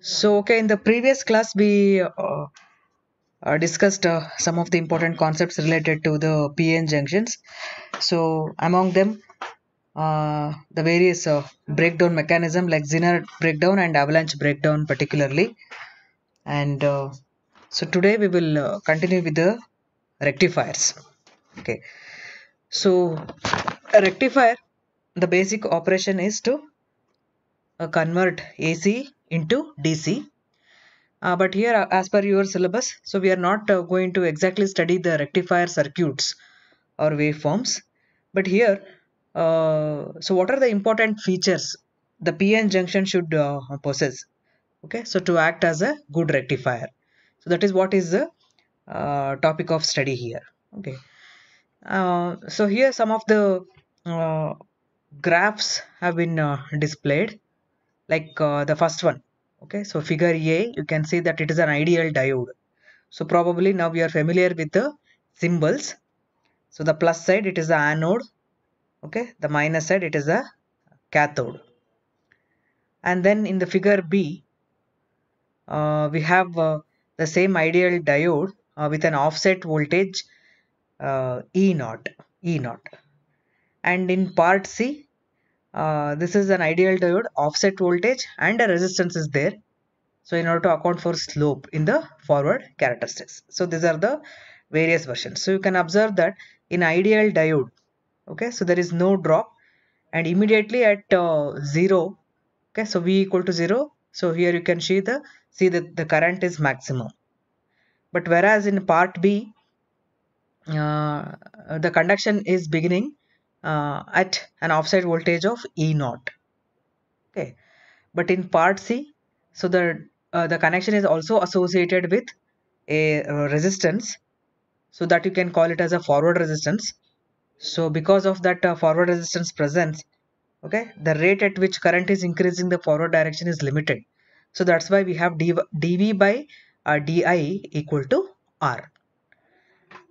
So, okay, in the previous class, we uh, uh, discussed uh, some of the important concepts related to the PN junctions. So, among them, uh, the various uh, breakdown mechanism like Zener breakdown and avalanche breakdown particularly. And uh, so today we will continue with the rectifiers. Okay. So, a rectifier, the basic operation is to uh, convert AC into DC. Uh, but here uh, as per your syllabus, so we are not uh, going to exactly study the rectifier circuits or waveforms. But here, uh, so what are the important features the PN junction should uh, possess? Okay, so to act as a good rectifier. So that is what is the topic of study here. Okay, so here some of the graphs have been displayed like uh, the first one okay so figure a you can see that it is an ideal diode so probably now we are familiar with the symbols so the plus side it is the anode okay the minus side it is the cathode and then in the figure b uh, we have uh, the same ideal diode uh, with an offset voltage uh, e naught e naught and in part c uh, this is an ideal diode offset voltage and a resistance is there so in order to account for slope in the forward characteristics so these are the various versions so you can observe that in ideal diode okay so there is no drop and immediately at uh, 0 okay so v equal to 0 so here you can see the see that the current is maximum but whereas in part b uh, the conduction is beginning uh, at an offset voltage of E naught. Okay, but in part C, so the uh, the connection is also associated with a uh, resistance, so that you can call it as a forward resistance. So because of that forward resistance presence, okay the rate at which current is increasing the forward direction is limited so that's why we have dv, dv by uh, di equal to r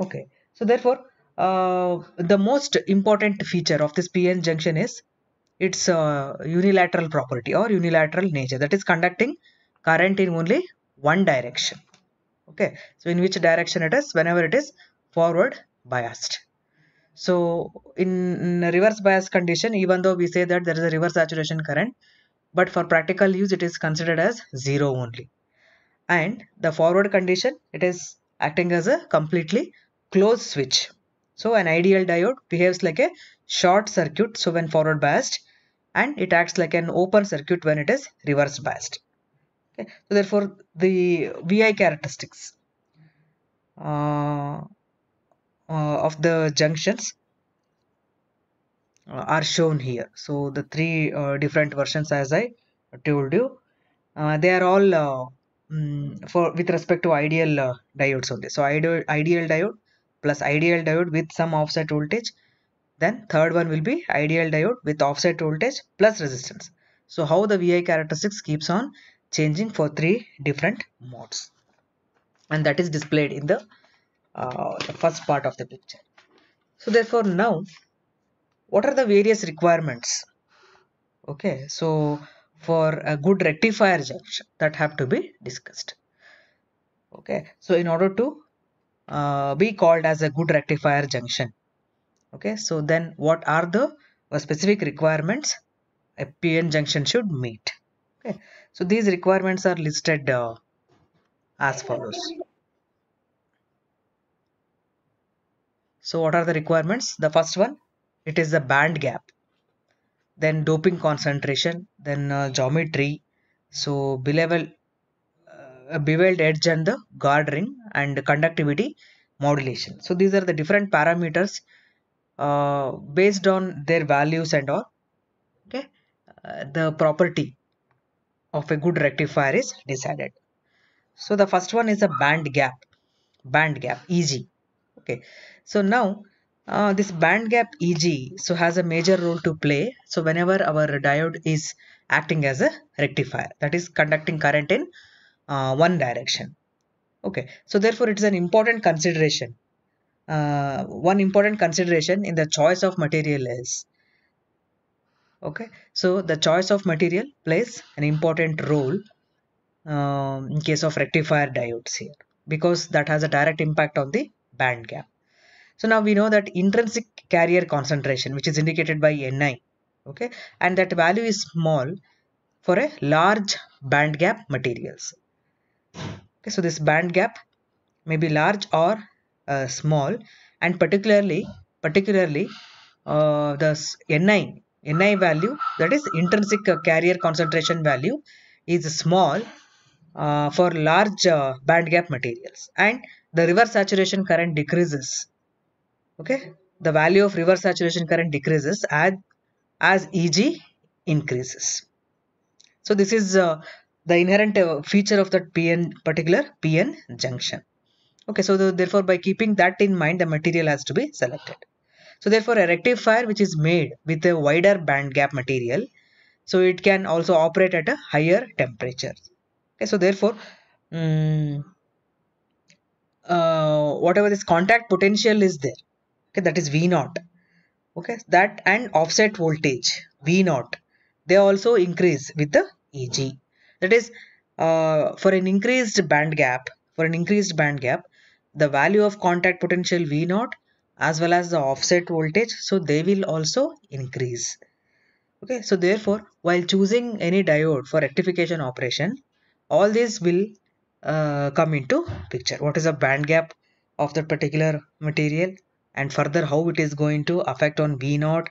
okay so therefore uh, the most important feature of this PN junction is its uh, unilateral property or unilateral nature that is conducting current in only one direction okay so in which direction it is whenever it is forward biased so in reverse bias condition even though we say that there is a reverse saturation current but for practical use it is considered as zero only and the forward condition it is acting as a completely closed switch so an ideal diode behaves like a short circuit so when forward biased and it acts like an open circuit when it is reverse biased. Okay. So therefore the VI characteristics uh, uh, of the junctions uh, are shown here. So the three uh, different versions as I told you uh, they are all uh, mm, for with respect to ideal diodes only. So ideal, ideal diode plus ideal diode with some offset voltage then third one will be ideal diode with offset voltage plus resistance so how the vi characteristics keeps on changing for three different modes and that is displayed in the, uh, the first part of the picture so therefore now what are the various requirements okay so for a good rectifier junction that have to be discussed okay so in order to uh, be called as a good rectifier junction okay so then what are the uh, specific requirements a pn junction should meet okay so these requirements are listed uh, as follows so what are the requirements the first one it is the band gap then doping concentration then uh, geometry so belevel beveled edge and the guard ring and conductivity modulation. So these are the different parameters uh, based on their values and all. Okay, uh, the property of a good rectifier is decided. So the first one is a band gap, band gap EG. Okay, so now uh, this band gap EG so has a major role to play. So whenever our diode is acting as a rectifier, that is conducting current in uh, one direction okay so therefore it is an important consideration uh, one important consideration in the choice of material is okay so the choice of material plays an important role uh, in case of rectifier diodes here because that has a direct impact on the band gap so now we know that intrinsic carrier concentration which is indicated by ni okay and that value is small for a large band gap materials okay so this band gap may be large or uh, small and particularly particularly uh, the ni ni value that is intrinsic uh, carrier concentration value is small uh, for large uh, band gap materials and the reverse saturation current decreases okay the value of reverse saturation current decreases as as eg increases so this is uh, the inherent uh, feature of that pn particular pn junction okay so the, therefore by keeping that in mind the material has to be selected so therefore a rectifier which is made with a wider band gap material so it can also operate at a higher temperature okay so therefore um, uh, whatever this contact potential is there okay that is v naught okay that and offset voltage v naught they also increase with the eg that is uh, for an increased band gap for an increased band gap the value of contact potential v naught as well as the offset voltage so they will also increase okay so therefore while choosing any diode for rectification operation all these will uh, come into picture what is the band gap of that particular material and further how it is going to affect on v naught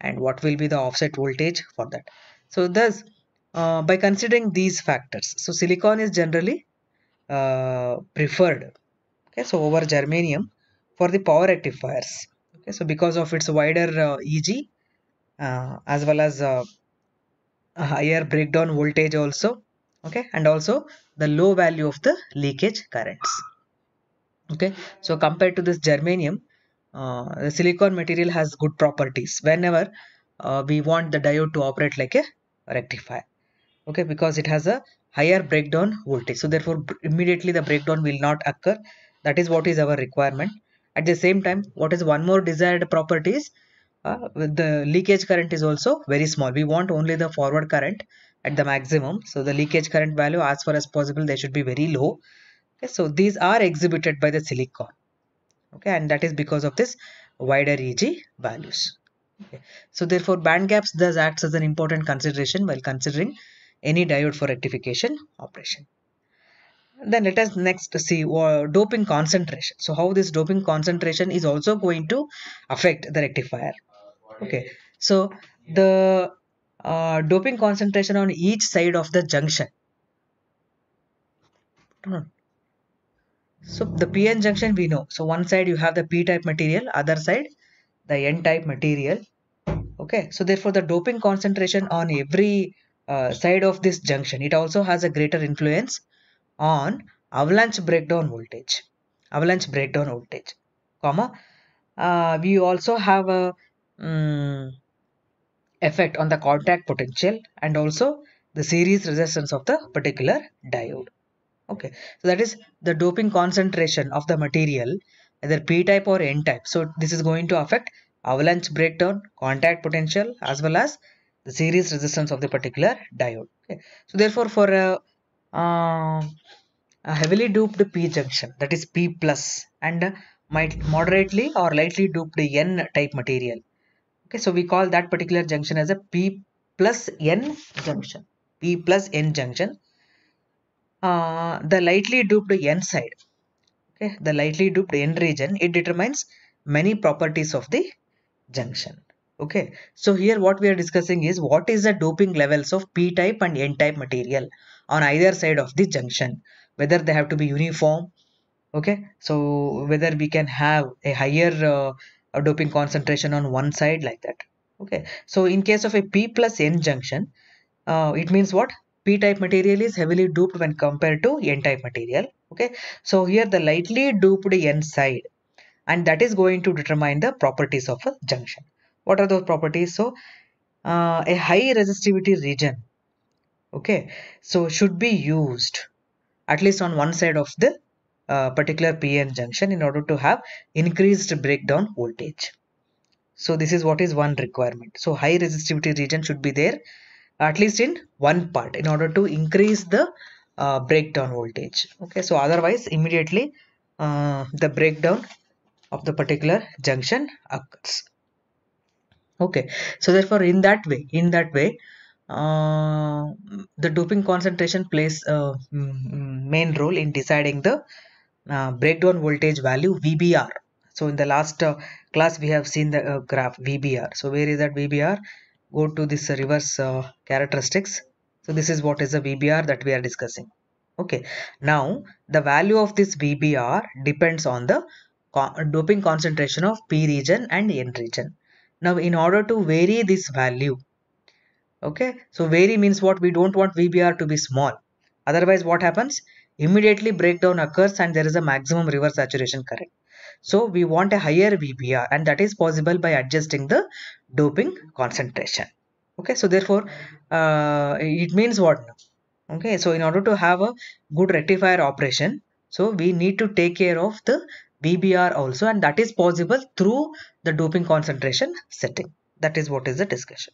and what will be the offset voltage for that so thus uh, by considering these factors. So silicon is generally uh, preferred okay, so over germanium for the power rectifiers. Okay, so because of its wider uh, EG uh, as well as uh, higher breakdown voltage also okay and also the low value of the leakage currents okay so compared to this germanium uh, the silicon material has good properties whenever uh, we want the diode to operate like a rectifier okay because it has a higher breakdown voltage so therefore immediately the breakdown will not occur that is what is our requirement at the same time what is one more desired property is uh, the leakage current is also very small we want only the forward current at the maximum so the leakage current value as far as possible they should be very low okay, so these are exhibited by the silicon okay and that is because of this wider eg values okay. so therefore band gaps thus acts as an important consideration while considering any diode for rectification operation. Then let us next see uh, doping concentration. So how this doping concentration is also going to affect the rectifier. Okay, so the uh, doping concentration on each side of the junction. Hmm. So the PN junction we know. So one side you have the P-type material, other side the N-type material. Okay, so therefore the doping concentration on every uh, side of this junction it also has a greater influence on avalanche breakdown voltage avalanche breakdown voltage comma uh, we also have a um, effect on the contact potential and also the series resistance of the particular diode okay so that is the doping concentration of the material either p type or n type so this is going to affect avalanche breakdown contact potential as well as the series resistance of the particular diode. Okay. So therefore for a, uh, uh, a heavily doped P junction that is P plus and might moderately or lightly doped N type material. Okay, so we call that particular junction as a P plus N junction. P plus N junction. Uh, the lightly doped N side, okay, the lightly doped N region, it determines many properties of the junction okay so here what we are discussing is what is the doping levels of p-type and n-type material on either side of the junction whether they have to be uniform okay so whether we can have a higher uh, a doping concentration on one side like that okay so in case of a p plus n junction uh, it means what p-type material is heavily doped when compared to n-type material okay so here the lightly doped n side and that is going to determine the properties of a junction what are those properties so uh, a high resistivity region okay so should be used at least on one side of the uh, particular pn junction in order to have increased breakdown voltage so this is what is one requirement so high resistivity region should be there at least in one part in order to increase the uh, breakdown voltage okay so otherwise immediately uh, the breakdown of the particular junction occurs okay so therefore in that way in that way uh, the doping concentration plays a mm, main role in deciding the uh, breakdown voltage value VBR. So in the last uh, class we have seen the uh, graph VBR. So where is that VBR? Go to this reverse uh, characteristics. So this is what is the VBR that we are discussing. Okay. Now the value of this VBR depends on the co doping concentration of P region and N region. Now in order to vary this value, okay, so vary means what we don't want VBR to be small. Otherwise what happens? Immediately breakdown occurs and there is a maximum reverse saturation current. So we want a higher VBR and that is possible by adjusting the doping concentration. Okay, so therefore uh, it means what? Okay, so in order to have a good rectifier operation, so we need to take care of the BBR also and that is possible through the doping concentration setting. That is what is the discussion.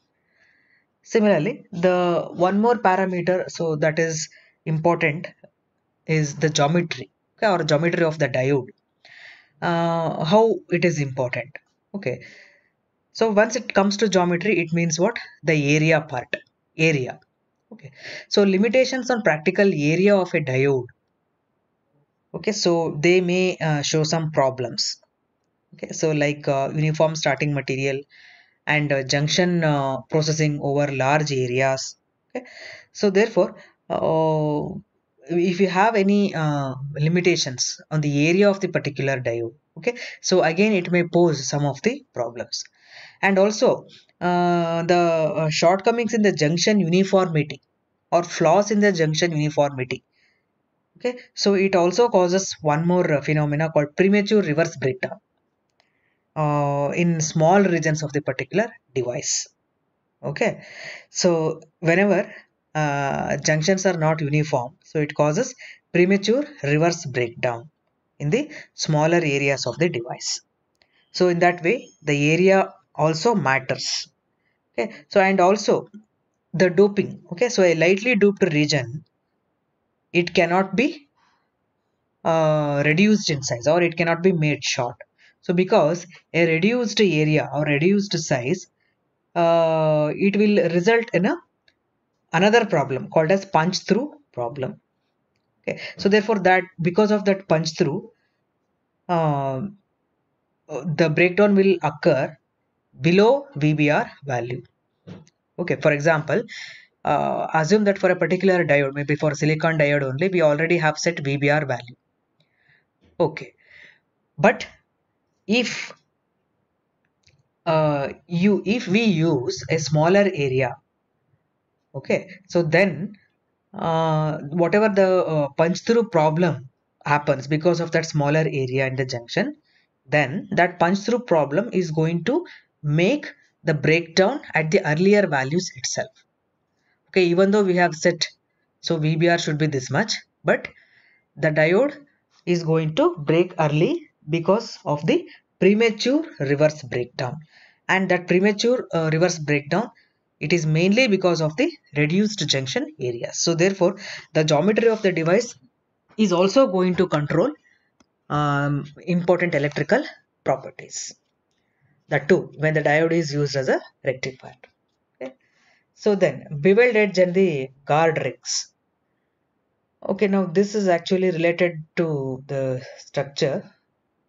Similarly, the one more parameter so that is important is the geometry okay, or geometry of the diode. Uh, how it is important. Okay. So once it comes to geometry, it means what? The area part. Area okay so limitations on practical area of a diode okay so they may uh, show some problems okay so like uh, uniform starting material and uh, junction uh, processing over large areas okay so therefore uh, if you have any uh, limitations on the area of the particular diode okay so again it may pose some of the problems and also the shortcomings in the junction uniformity or flaws in the junction uniformity okay so it also causes one more uh, phenomena called premature reverse breakdown uh, in small regions of the particular device okay so whenever uh, junctions are not uniform so it causes premature reverse breakdown in the smaller areas of the device so in that way the area also matters okay so and also the doping okay so a lightly doped region it cannot be uh, reduced in size or it cannot be made short. So because a reduced area or reduced size, uh, it will result in a another problem called as punch through problem. Okay. So therefore that because of that punch through, uh, the breakdown will occur below VBR value. Okay, for example, uh, assume that for a particular diode, maybe for silicon diode only, we already have set VBR value. Okay. But if uh, you if we use a smaller area, okay, so then uh, whatever the uh, punch through problem happens because of that smaller area in the junction, then that punch through problem is going to make the breakdown at the earlier values itself okay even though we have set so VBR should be this much but the diode is going to break early because of the premature reverse breakdown and that premature uh, reverse breakdown it is mainly because of the reduced junction area so therefore the geometry of the device is also going to control um, important electrical properties that too when the diode is used as a rectifier so then beveled edge and the guard rigs. Okay, now this is actually related to the structure.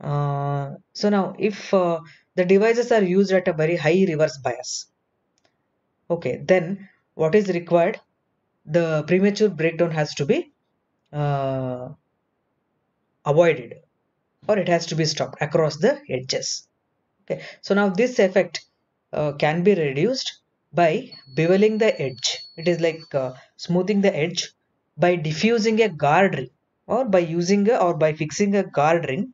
Uh, so now if uh, the devices are used at a very high reverse bias, okay, then what is required? The premature breakdown has to be uh, avoided or it has to be stopped across the edges. Okay, so now this effect uh, can be reduced by beveling the edge. It is like uh, smoothing the edge by diffusing a guard ring or by using a, or by fixing a guard ring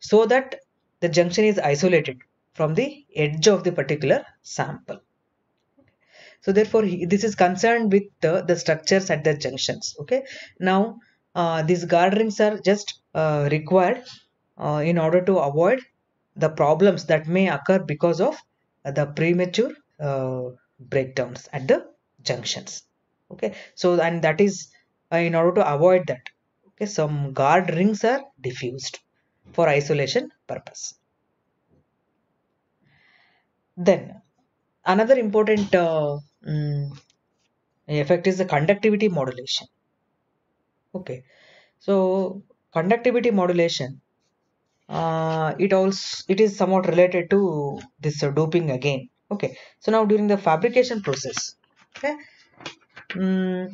so that the junction is isolated from the edge of the particular sample. So therefore, this is concerned with the, the structures at the junctions. Okay. Now, uh, these guard rings are just uh, required uh, in order to avoid the problems that may occur because of the premature uh, breakdowns at the junctions okay so and that is uh, in order to avoid that okay some guard rings are diffused for isolation purpose then another important uh, um, effect is the conductivity modulation okay so conductivity modulation uh, it also it is somewhat related to this doping again okay so now during the fabrication process okay mm,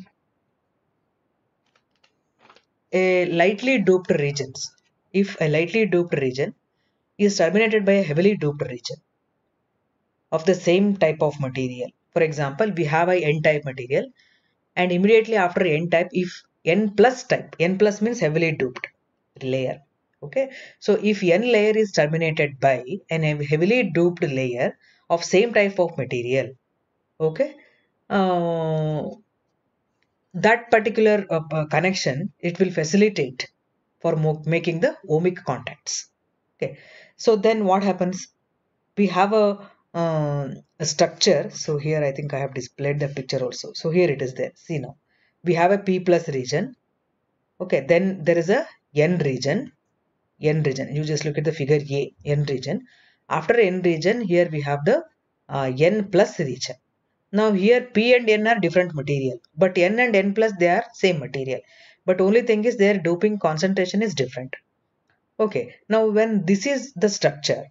a lightly doped regions if a lightly doped region is terminated by a heavily doped region of the same type of material for example we have a n type material and immediately after n type if n plus type n plus means heavily doped layer okay so if n layer is terminated by an heavily doped layer of same type of material okay uh, that particular uh, connection it will facilitate for making the ohmic contacts okay so then what happens we have a, uh, a structure so here i think i have displayed the picture also so here it is there see now we have a p plus region okay then there is a n region n region you just look at the figure a n region after n region, here we have the uh, n plus region. Now here P and N are different material, but N and N plus they are same material. But only thing is their doping concentration is different. Okay, now when this is the structure,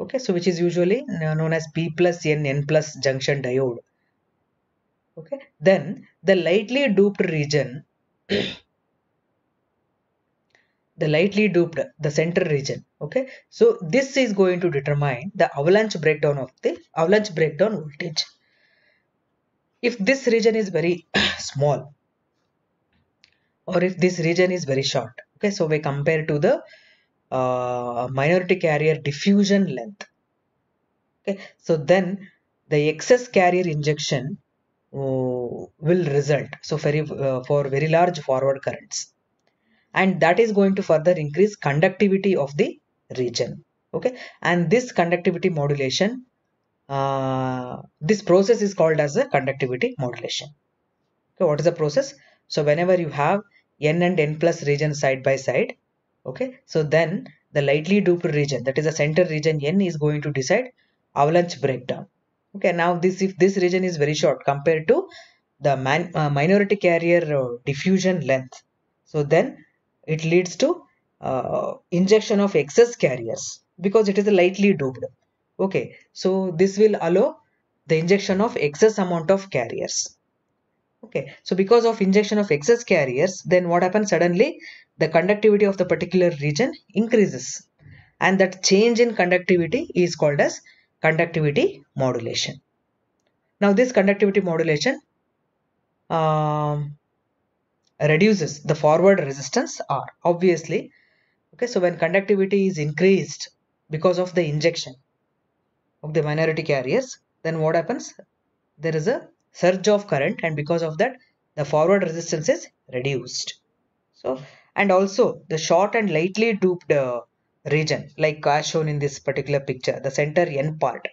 okay, so which is usually known as P plus N, N plus junction diode. Okay, then the lightly doped region the lightly doped the center region okay so this is going to determine the avalanche breakdown of the avalanche breakdown voltage if this region is very small or if this region is very short okay so we compare to the uh, minority carrier diffusion length okay so then the excess carrier injection uh, will result so very uh, for very large forward currents and that is going to further increase conductivity of the region okay and this conductivity modulation uh, this process is called as the conductivity modulation okay what is the process so whenever you have n and n plus region side by side okay so then the lightly doped region that is the center region n is going to decide avalanche breakdown okay now this if this region is very short compared to the man, uh, minority carrier uh, diffusion length so then it leads to uh, injection of excess carriers because it is lightly doped okay so this will allow the injection of excess amount of carriers okay so because of injection of excess carriers then what happens suddenly the conductivity of the particular region increases and that change in conductivity is called as conductivity modulation now this conductivity modulation um, reduces the forward resistance R obviously okay so when conductivity is increased because of the injection of the minority carriers then what happens there is a surge of current and because of that the forward resistance is reduced so and also the short and lightly doped uh, region like as shown in this particular picture the center end part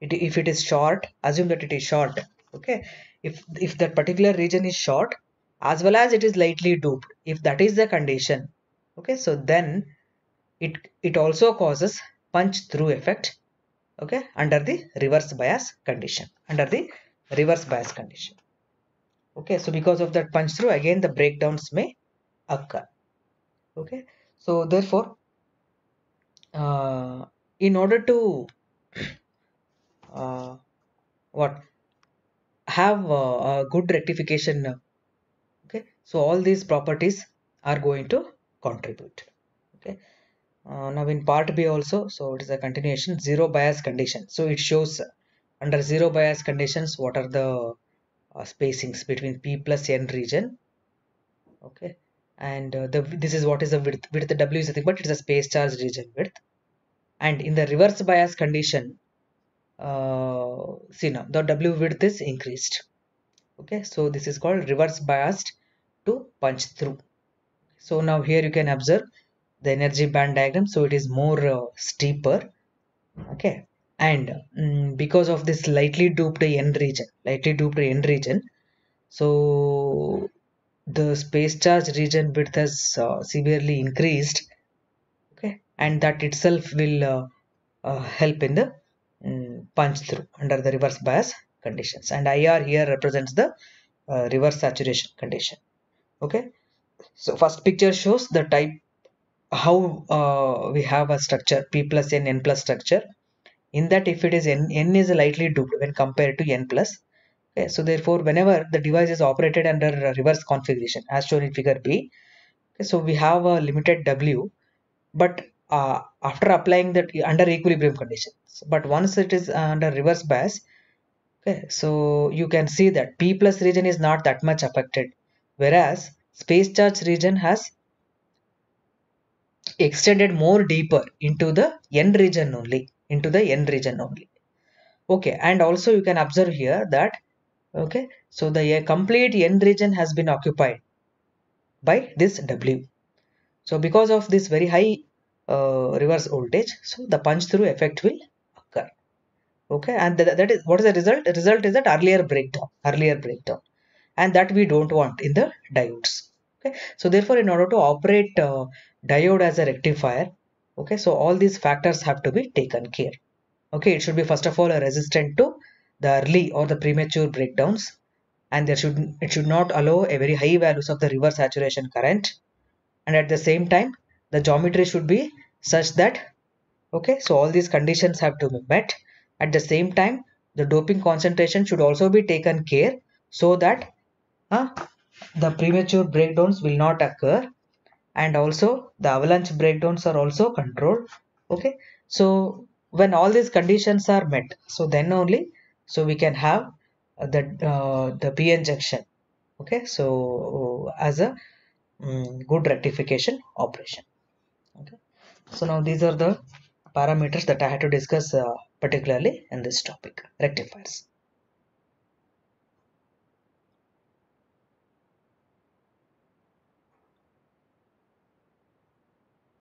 it, if it is short assume that it is short okay if if that particular region is short as well as it is lightly doped if that is the condition okay so then it it also causes punch through effect okay under the reverse bias condition under the reverse bias condition okay so because of that punch through again the breakdowns may occur okay so therefore uh, in order to uh, what have uh, a good rectification so all these properties are going to contribute. Okay. Uh, now in part B also, so it is a continuation zero bias condition. So it shows under zero bias conditions what are the uh, spacings between P plus N region. Okay, and uh, the this is what is the width. Width W is nothing but it's a space charge region width. And in the reverse bias condition, uh, see now the W width is increased. Okay, so this is called reverse biased to punch through so now here you can observe the energy band diagram so it is more uh, steeper okay and um, because of this lightly doped end region lightly doped end region so the space charge region width has uh, severely increased okay and that itself will uh, uh, help in the um, punch through under the reverse bias conditions and IR here represents the uh, reverse saturation condition okay so first picture shows the type how uh, we have a structure p plus n n plus structure in that if it is n n is lightly double when compared to n plus okay so therefore whenever the device is operated under reverse configuration as shown in figure b okay, so we have a limited w but uh, after applying that under equilibrium conditions but once it is uh, under reverse bias okay so you can see that p plus region is not that much affected whereas space charge region has extended more deeper into the n region only into the n region only okay and also you can observe here that okay so the complete n region has been occupied by this w so because of this very high uh, reverse voltage so the punch through effect will occur okay and th that is what is the result the result is that earlier breakdown earlier breakdown and that we don't want in the diodes okay so therefore in order to operate uh, diode as a rectifier okay so all these factors have to be taken care okay it should be first of all resistant to the early or the premature breakdowns and there should it should not allow a very high values of the reverse saturation current and at the same time the geometry should be such that okay so all these conditions have to be met at the same time the doping concentration should also be taken care so that uh, the premature breakdowns will not occur and also the avalanche breakdowns are also controlled okay so when all these conditions are met so then only so we can have the uh, the p-n junction okay so as a um, good rectification operation okay so now these are the parameters that i had to discuss uh, particularly in this topic rectifiers